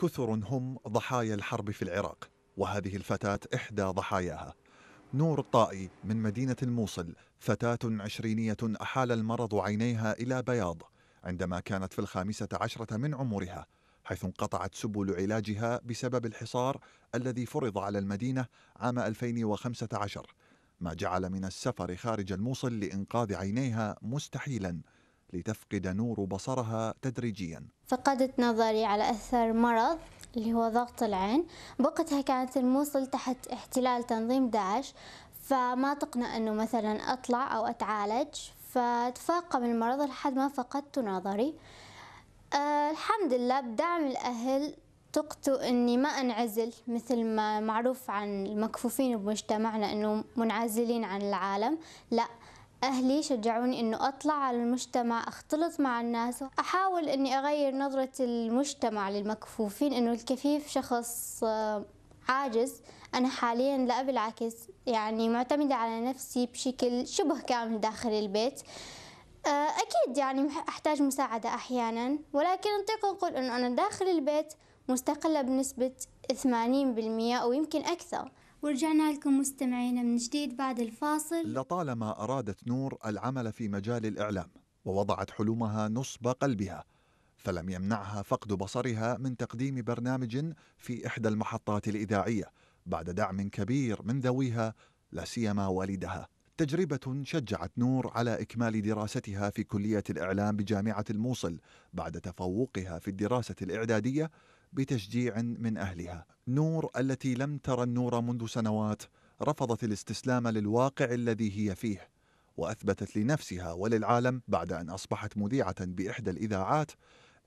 كثر هم ضحايا الحرب في العراق وهذه الفتاة إحدى ضحاياها نور الطائي من مدينة الموصل فتاة عشرينية أحال المرض عينيها إلى بياض عندما كانت في الخامسة عشرة من عمرها حيث انقطعت سبل علاجها بسبب الحصار الذي فرض على المدينة عام 2015 ما جعل من السفر خارج الموصل لإنقاذ عينيها مستحيلاً لتفقد نور بصرها تدريجيا فقدت نظري على أثر مرض اللي هو ضغط العين بوقتها كانت الموصل تحت احتلال تنظيم داعش فما تقنع أنه مثلا أطلع أو أتعالج فتفاقم المرض لحد ما فقدت نظري أه الحمد لله بدعم الأهل تقت أني ما أنعزل مثل ما معروف عن المكفوفين بمجتمعنا أنه منعزلين عن العالم لا أهلي شجعوني أنه أطلع على المجتمع أختلط مع الناس أحاول أني أغير نظرة المجتمع للمكفوفين أنه الكفيف شخص آه، عاجز أنا حاليا لا بالعكس يعني معتمدة على نفسي بشكل شبه كامل داخل البيت آه، أكيد يعني أحتاج مساعدة أحيانا ولكن نطيق نقول أنه أنا داخل البيت مستقلة بنسبة 80% أو يمكن أكثر ورجعنا لكم مستمعينا من جديد بعد الفاصل لطالما أرادت نور العمل في مجال الإعلام ووضعت حلمها نصب قلبها فلم يمنعها فقد بصرها من تقديم برنامج في إحدى المحطات الإذاعية بعد دعم كبير من ذويها لا سيما والدها تجربة شجعت نور على إكمال دراستها في كلية الإعلام بجامعة الموصل بعد تفوقها في الدراسة الإعدادية بتشجيع من أهلها نور التي لم ترى النور منذ سنوات رفضت الاستسلام للواقع الذي هي فيه واثبتت لنفسها وللعالم بعد ان اصبحت مذيعه باحدى الاذاعات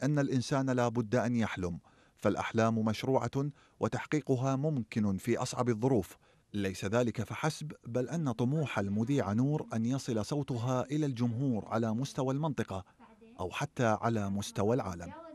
ان الانسان لا بد ان يحلم فالاحلام مشروعه وتحقيقها ممكن في اصعب الظروف ليس ذلك فحسب بل ان طموح المذيعه نور ان يصل صوتها الى الجمهور على مستوى المنطقه او حتى على مستوى العالم